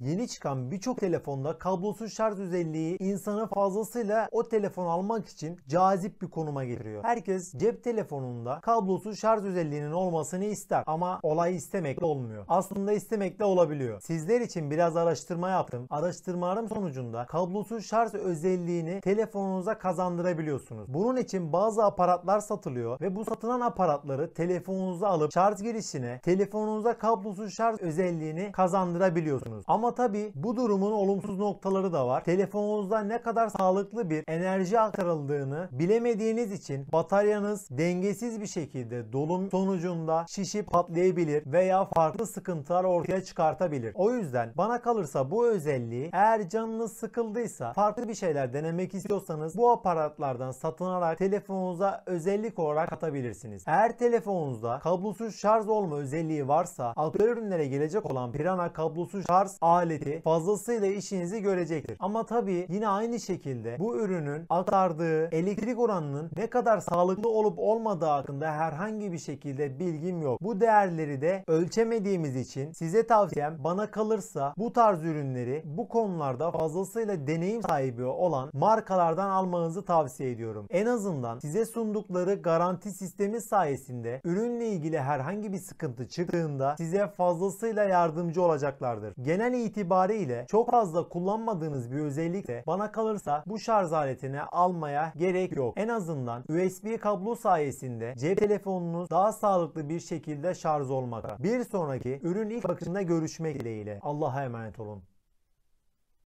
Yeni çıkan birçok telefonda kablosuz şarj özelliği insanı fazlasıyla o telefon almak için cazip bir konuma getiriyor. Herkes cep telefonunda kablosuz şarj özelliğinin olmasını ister ama olay istemekle olmuyor. Aslında istemekle olabiliyor. Sizler için biraz araştırma yaptım. Araştırmalarım sonucunda kablosuz şarj özelliğini telefonunuza kazandırabiliyorsunuz. Bunun için bazı aparatlar satılıyor ve bu satılan aparatları telefonunuza alıp şarj girişine telefonunuza kablosuz şarj özelliğini kazandırabiliyorsunuz. Ama ama tabi bu durumun olumsuz noktaları da var. Telefonunuzda ne kadar sağlıklı bir enerji aktarıldığını bilemediğiniz için bataryanız dengesiz bir şekilde dolum sonucunda şişip patlayabilir veya farklı sıkıntılar ortaya çıkartabilir. O yüzden bana kalırsa bu özelliği eğer canınız sıkıldıysa farklı bir şeyler denemek istiyorsanız bu aparatlardan satın alarak telefonunuza özellik olarak katabilirsiniz. Eğer telefonunuzda kablosuz şarj olma özelliği varsa aktör ürünlere gelecek olan Pirana kablosuz şarj aleti fazlasıyla işinizi görecektir. Ama tabii yine aynı şekilde bu ürünün aktardığı elektrik oranının ne kadar sağlıklı olup olmadığı hakkında herhangi bir şekilde bilgim yok. Bu değerleri de ölçemediğimiz için size tavsiyem bana kalırsa bu tarz ürünleri bu konularda fazlasıyla deneyim sahibi olan markalardan almanızı tavsiye ediyorum. En azından size sundukları garanti sistemi sayesinde ürünle ilgili herhangi bir sıkıntı çıktığında size fazlasıyla yardımcı olacaklardır. Genel iyi itibariyle çok fazla kullanmadığınız bir özellikle bana kalırsa bu şarj aletini almaya gerek yok. En azından USB kablo sayesinde cep telefonunuz daha sağlıklı bir şekilde şarj olmakta. Bir sonraki ürün ilk bakışında görüşmek dileğiyle. Allah'a emanet olun.